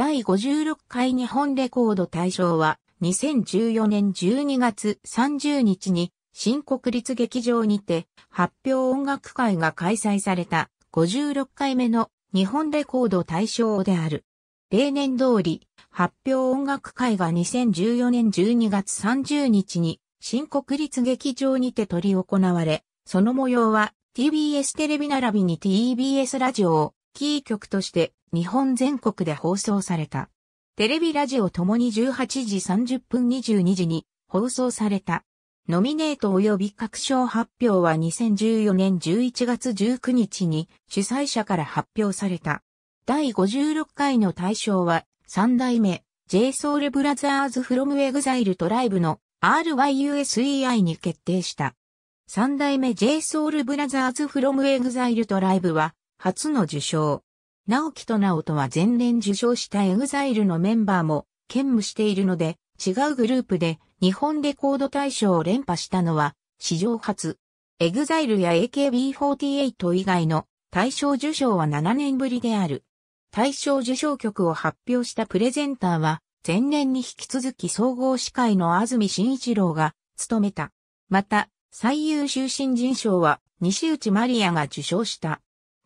第56回日本レコード大賞は2014年12月30日に新国立劇場にて発表音楽会が開催された56回目の日本レコード大賞である。例年通り発表音楽会が2014年12月30日に新国立劇場にて取り行われ、その模様は TBS テレビ並びに TBS ラジオをキー局として日本全国で放送された。テレビラジオともに18時30分22時に放送された。ノミネート及び各賞発表は2014年11月19日に主催者から発表された。第56回の大賞は3代目 JSOULBROTHERSFROMEXILETRIBE の RYUSEI に決定した。三代目 JSOULBROTHERSFROMEXILETRIBE は初の受賞。直樹と直人は前年受賞したエグザイルのメンバーも兼務しているので、違うグループで日本レコード大賞を連覇したのは史上初。エグザイルや AKB48 以外の大賞受賞は7年ぶりである。大賞受賞曲を発表したプレゼンターは、前年に引き続き総合司会の安住紳一郎が務めた。また、最優秀新人賞は西内マリアが受賞した。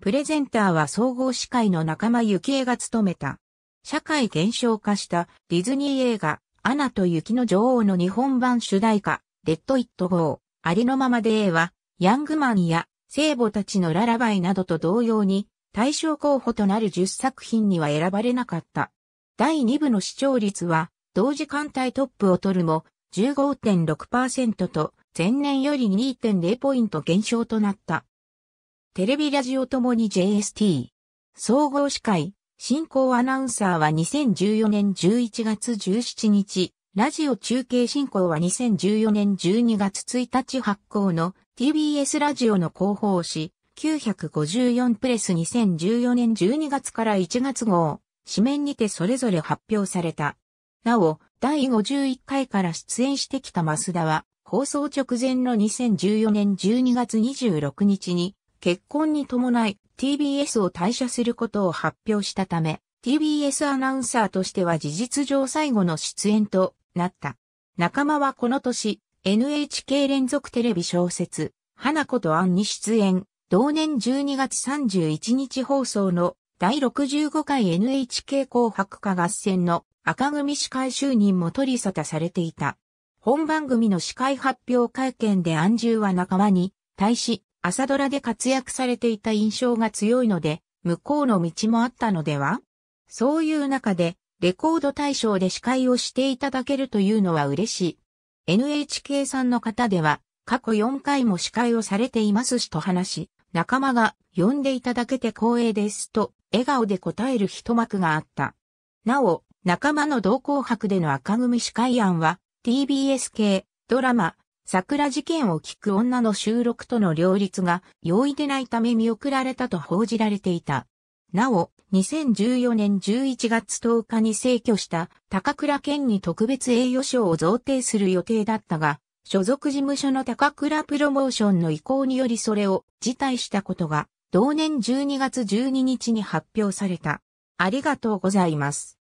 プレゼンターは総合司会の仲間幸恵が務めた。社会現象化したディズニー映画、アナと雪の女王の日本版主題歌、レッド・イット・ゴー、ありのままで A は、ヤングマンや聖母たちのララバイなどと同様に、対象候補となる10作品には選ばれなかった。第2部の視聴率は、同時間帯トップを取るも、15.6%と、前年より2.0ポイント減少となった。テレビラジオともに JST。総合司会、進行アナウンサーは2014年11月17日、ラジオ中継進行は2014年12月1日発行の TBS ラジオの広報誌954プレス2014年12月から1月号、紙面にてそれぞれ発表された。なお、第51回から出演してきた増田は、放送直前の2014年12月26日に、結婚に伴い TBS を退社することを発表したため、TBS アナウンサーとしては事実上最後の出演となった。仲間はこの年、NHK 連続テレビ小説、花子とンに出演、同年12月31日放送の第65回 NHK 紅白歌合戦の赤組司会就任も取り沙汰されていた。本番組の司会発表会見で安住は仲間に対し、朝ドラで活躍されていた印象が強いので、向こうの道もあったのではそういう中で、レコード大賞で司会をしていただけるというのは嬉しい。NHK さんの方では、過去4回も司会をされていますしと話し、仲間が呼んでいただけて光栄ですと、笑顔で答える一幕があった。なお、仲間の同行博での赤組司会案は、TBS 系、ドラマ、桜事件を聞く女の収録との両立が容易でないため見送られたと報じられていた。なお、2014年11月10日に逝去した高倉健に特別栄誉賞を贈呈する予定だったが、所属事務所の高倉プロモーションの意向によりそれを辞退したことが、同年12月12日に発表された。ありがとうございます。